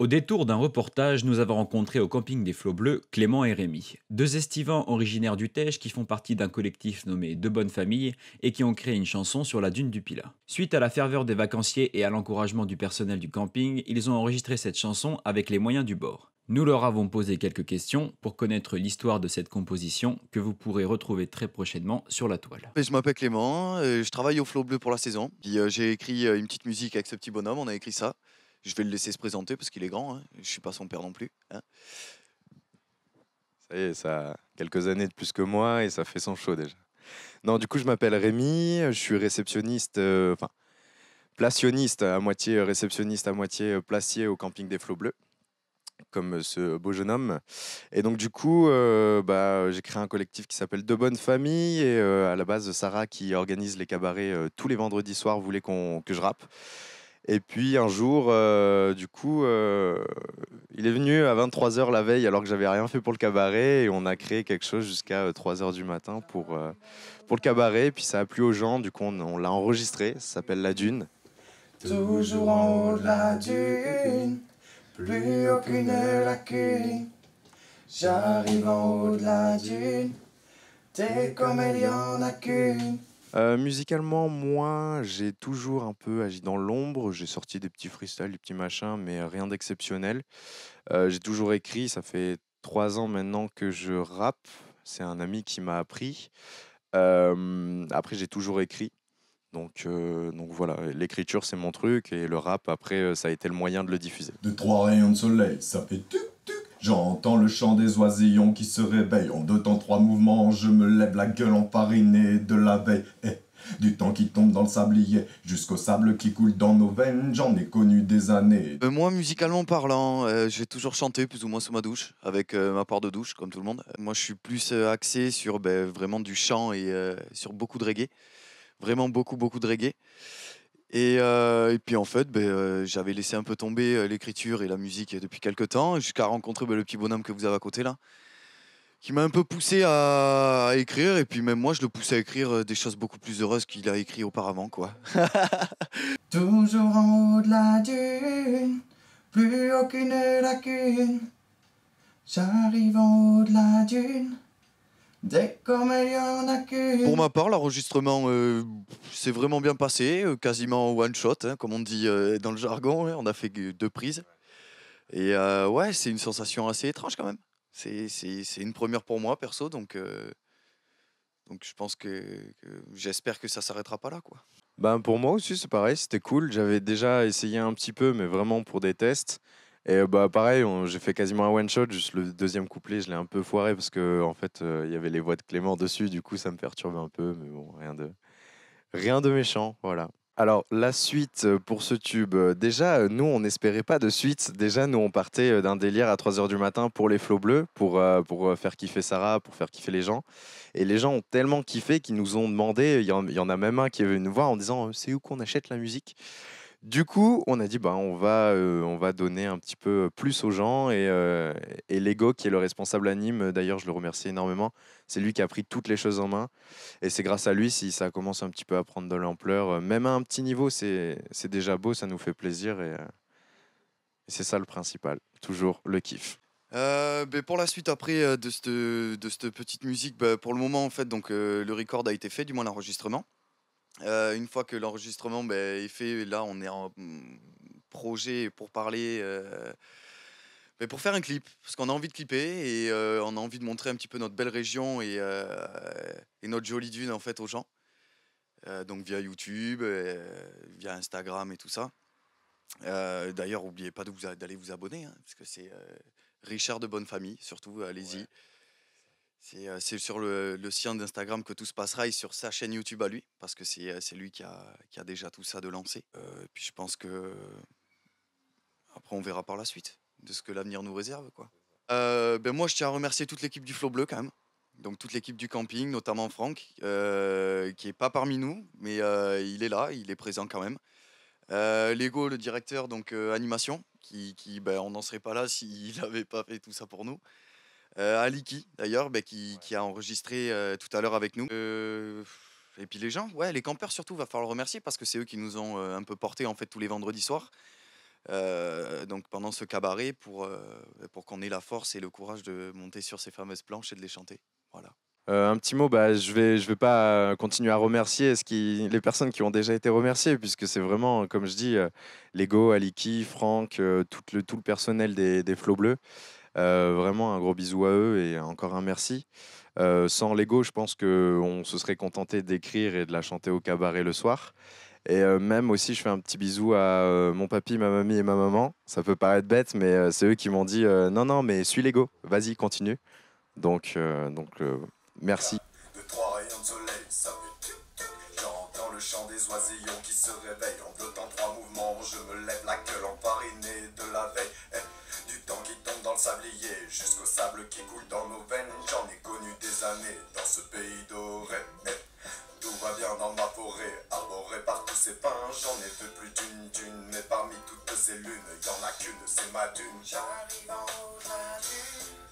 Au détour d'un reportage, nous avons rencontré au camping des Flots Bleus Clément et Rémi, deux estivants originaires du Tège qui font partie d'un collectif nommé De Bonnes Familles et qui ont créé une chanson sur la dune du Pilat. Suite à la ferveur des vacanciers et à l'encouragement du personnel du camping, ils ont enregistré cette chanson avec les moyens du bord. Nous leur avons posé quelques questions pour connaître l'histoire de cette composition que vous pourrez retrouver très prochainement sur la toile. Je m'appelle Clément, euh, je travaille au Flots Bleus pour la saison. Euh, j'ai écrit euh, une petite musique avec ce petit bonhomme, on a écrit ça. Je vais le laisser se présenter parce qu'il est grand. Hein. Je suis pas son père non plus. Hein. Ça y est, ça a quelques années de plus que moi et ça fait son show déjà. Non, du coup, je m'appelle Rémi. Je suis réceptionniste, euh, enfin, plationniste à moitié réceptionniste, à moitié euh, placier au camping des Flots Bleus comme euh, ce beau jeune homme. Et donc du coup, bah, j'ai créé un collectif qui s'appelle De Bonnes Familles. Et à la base, Sarah, qui organise les cabarets tous les vendredis soirs, voulait qu'on que je rappe. Et puis un jour, euh, du coup, euh, il est venu à 23h la veille alors que j'avais rien fait pour le cabaret et on a créé quelque chose jusqu'à 3h euh, du matin pour, le cabaret. puis ça a plu aux gens, du coup on, l'a enregistré, ça s'appelle La Dune. Toujours en haut de la dune, plus aucune lacune. J'arrive en haut de la dune, t'es comme il y en a qu'une. Euh, musicalement, moi, j'ai toujours un peu agi dans l'ombre. J'ai sorti des petits freestyles, des petits machins, mais rien d'exceptionnel. Euh, j'ai toujours écrit. Ça fait trois ans maintenant que je rappe. C'est un ami qui m'a appris. Euh, après, j'ai toujours écrit. Donc, donc voilà, l'écriture c'est mon truc et le rap après ça a été le moyen de le diffuser. De trois rayons de soleil, ça fait tout. J'entends le chant des oisillons qui se réveillent. En deux temps, trois mouvements, je me lève la gueule emparinée de la veille. Eh, du temps qui tombe dans le sablier, jusqu'au sable qui coule dans nos veines, j'en ai connu des années. Euh, moi, musicalement parlant, euh, j'ai toujours chanté plus ou moins sous ma douche, avec euh, ma part de douche, comme tout le monde. Moi, je suis plus axé sur ben, vraiment du chant et sur beaucoup de reggae. Vraiment beaucoup, beaucoup de reggae. Euh, et, puis en fait, ben, euh, j'avais laissé un peu tomber euh, l'écriture et la musique depuis quelques temps, jusqu'à rencontrer ben, le petit bonhomme que vous avez à côté là, qui m'a un peu poussé à... écrire. Et puis même moi, je le poussais à écrire des choses beaucoup plus heureuses qu'il a écrit auparavant, quoi. Toujours en haut de la dune, plus aucune lacune. J'arrive en haut de la dune. Pour ma part, l'enregistrement c'est euh, s'est vraiment bien passé, euh, quasiment one shot, hein, comme on dit euh, dans le jargon. Hein. on a fait deux prises. Et ouais, c'est une sensation assez étrange quand même. C'est une première pour moi, perso, donc, donc je pense que, que j'espère que ça s'arrêtera pas là. quoi. Ben pour moi aussi, c'est pareil, c'était cool. J'avais déjà essayé un petit peu, mais vraiment pour des tests. Et euh, bah pareil, j'ai fait quasiment un one shot. Juste le deuxième couplet, je l'ai un peu foiré parce que en fait, euh, il y avait les voix de Clément dessus. Du coup, ça me perturbait un peu, mais bon, rien de rien de méchant, voilà. Alors la suite euh, pour ce tube, déjà nous on n'espérait pas de suite, déjà nous on partait d'un délire à 3h du matin pour les flots bleus, pour, pour faire kiffer Sarah, pour faire kiffer les gens. Et les gens ont tellement kiffé qu'ils nous ont demandé, il y, y, en a même un qui est venu nous voir en disant c'est où qu'on achète la musique du coup, on a dit, bah, on, va, euh, on va donner un petit peu plus aux gens. Et, euh, Lego, qui est le responsable anime, euh, d'ailleurs, je le remercie énormément. C'est lui qui a pris toutes les choses en main. Et c'est grâce à lui si ça commence un petit peu à prendre de l'ampleur. Même à un petit niveau, c'est déjà beau, ça nous fait plaisir. Et, c'est ça le principal. Toujours le kiff. Ben, pour la suite après de cette, petite musique, bah, pour le moment en fait donc le record a été fait, du moins l'enregistrement. Euh, une fois que l'enregistrement ben, est fait, là, on est en mmh, projet pour parler. mais euh, ben, pour faire un clip, parce qu'on a envie de clipper et euh, on a envie de montrer un petit peu notre belle région et, notre jolie dune en fait aux gens. donc via YouTube, via Instagram et tout ça. D'ailleurs, n'oubliez pas d'aller vous abonner, hein, parce que c'est Richard de Bonne Famille, surtout, allez-y. C'est sur le, sien d'Instagram que tout se passera et sur sa chaîne YouTube à lui, parce que c'est lui qui a, déjà tout ça de lancé. puis je pense que. Après, on verra par la suite de ce que l'avenir nous réserve. Quoi. Ben moi, je tiens à remercier toute l'équipe du Flow Bleu quand même. Donc toute l'équipe du camping, notamment Franck, qui n'est pas parmi nous, mais il est là, il est présent quand même. Lego, le directeur donc animation, qui, ben, on n'en serait pas là s'il n'avait pas fait tout ça pour nous. Euh, Aliki, d'ailleurs, bah, qui, a enregistré euh, tout à l'heure avec nous. Euh, et puis les gens, ouais, les campeurs surtout, va falloir le remercier parce que c'est eux qui nous ont un peu portés en fait tous les vendredis soirs. donc pendant ce cabaret pour, pour qu'on ait la force et le courage de monter sur ces fameuses planches et de les chanter. Voilà. un petit mot, bah, je ne vais, je vais pas continuer à remercier les personnes qui ont déjà été remerciées, puisque c'est vraiment, comme je dis, Lego, Aliki, Franck, tout, le, tout le personnel des Flots Bleus. Euh, vraiment un gros bisou à eux et encore un merci. Euh, sans Lego, je pense qu'on se serait contenté d'écrire et de la chanter au cabaret le soir. Et euh, même aussi, je fais un petit bisou à mon papy, ma mamie et ma maman. Ça peut paraître bête, mais c'est eux qui m'ont dit non, non, mais suis Lego, vas-y, continue. Donc, donc merci. trois rayons de soleil, ça le chant des oisillons qui se réveillent. En trois je me lève la gueule de la veille jusqu'au sable qui coule dans nos veines. J'en ai connu des années dans ce pays doré. Tout va bien dans ma forêt, arborée par tous ces pins. J'en ai vu plus d'une dune, mais parmi toutes ces lunes, Y'en en a qu'une, c'est ma dune. J'arrive en la dune.